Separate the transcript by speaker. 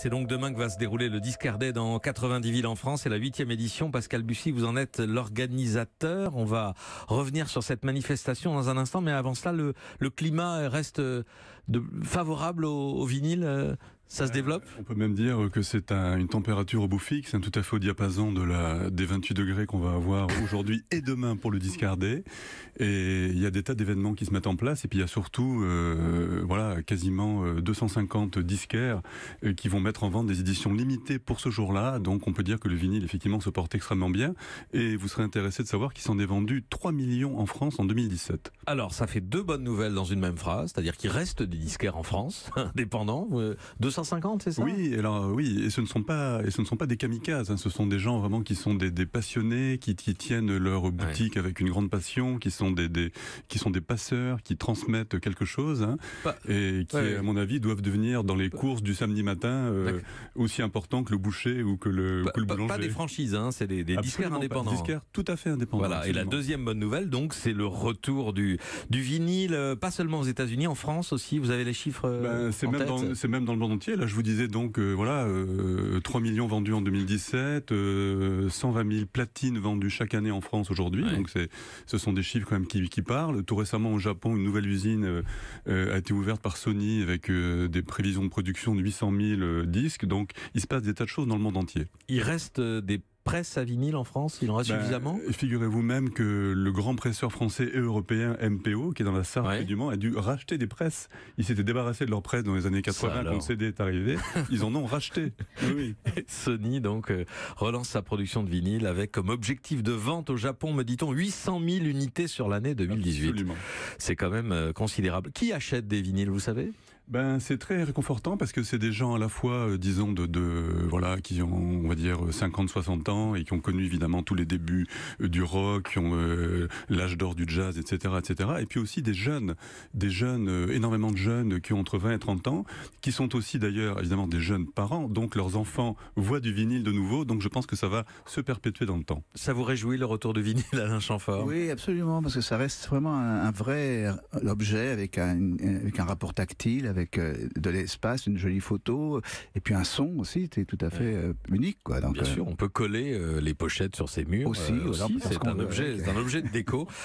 Speaker 1: C'est donc demain que va se dérouler le Discardet dans 90 villes en France et la huitième édition. Pascal Bussy, vous en êtes l'organisateur. On va revenir sur cette manifestation dans un instant, mais avant cela, le, climat reste euh, favorable au vinyle euh, ça se euh, développe
Speaker 2: On peut même dire que c'est un, une température au bout fixe, tout à fait au diapason de la, des 28 degrés qu'on va avoir aujourd'hui et demain pour le discarder. Et il y a des tas d'événements qui se mettent en place. Et puis il y a surtout euh, voilà, quasiment 250 euh, disquaires qui vont mettre en vente des éditions limitées pour ce jour-là. Donc on peut dire que le vinyle, effectivement, se porte extrêmement bien. Et vous serez intéressé de savoir qu'il s'en est vendu 3 millions en France en 2017.
Speaker 1: Alors ça fait deux bonnes nouvelles dans une même phrase, c'est-à-dire qu'il reste des disquaires en France, indépendants c'est ça
Speaker 2: Oui, alors oui, et ce ne sont pas, et ce ne sont pas des kamikazes, hein. ce sont des gens vraiment qui sont des, passionnés, qui, tiennent leur boutique avec une grande passion, qui sont des, qui sont des passeurs, qui transmettent quelque chose, hein, et qui, à mon avis, doivent devenir dans les courses du samedi matin euh, aussi importants que le boucher ou que le, boulanger. Pas des
Speaker 1: franchises, hein, c'est des, des disquaires indépendants. Des disquaires tout à fait indépendants. Et la deuxième bonne nouvelle, donc, c'est le retour du, du vinyle, euh, pas seulement aux États-Unis, en France aussi. Vous avez les chiffres euh, ben, C'est même, même dans le monde entier. Là, je vous disais donc,
Speaker 2: euh, voilà, 3 euh, millions vendus en 2017, 120 000 platines vendues chaque année en France aujourd'hui. Donc, ce sont des chiffres quand même qui, qui, parlent. Tout récemment, au Japon, une nouvelle usine euh, a été ouverte par Sony avec des prévisions de production de 800 000 disques. Donc, il se passe des tas de choses dans le monde entier.
Speaker 1: Il reste des presse à vinyle en France Il en reste bah, suffisamment
Speaker 2: Figurez-vous même que le grand presseur français et européen MPO, qui est dans la Sarthe du Mans, a dû racheter des presses. Ils s'étaient débarrassés de leurs presses dans les années 80 quand le CD est arrivé. Ils en
Speaker 1: ont racheté. Sony donc euh, relance sa production de vinyle avec comme objectif de vente au Japon, me dit-on, 800 000 unités sur l'année 2018. C'est quand même euh, considérable. Qui achète des vinyles, vous savez ben, c'est très réconfortant parce que c'est des gens à la fois, euh,
Speaker 2: disons, de, de, voilà, qui ont, on va dire, 50, euh, 60 ans et qui ont connu évidemment tous les débuts euh, du rock, qui ont l'âge d'or du jazz, etc., etc. Et puis aussi des jeunes, des jeunes, énormément de jeunes qui ont entre 20 et 30 ans, qui sont aussi d'ailleurs, évidemment, des jeunes parents. Donc leurs enfants voient du vinyle de nouveau. Donc je pense que ça va se perpétuer dans le temps. Ça vous
Speaker 1: réjouit le retour du vinyle, à chanfort Oui, absolument, parce que ça reste vraiment un, vrai objet avec un, avec un rapport tactile avec euh, de l'espace, une jolie photo, et puis un son aussi, c'était tout à fait euh, unique. Bien euh, sûr, on peut coller les pochettes sur ces murs. Aussi, c'est un, objet, un objet de déco.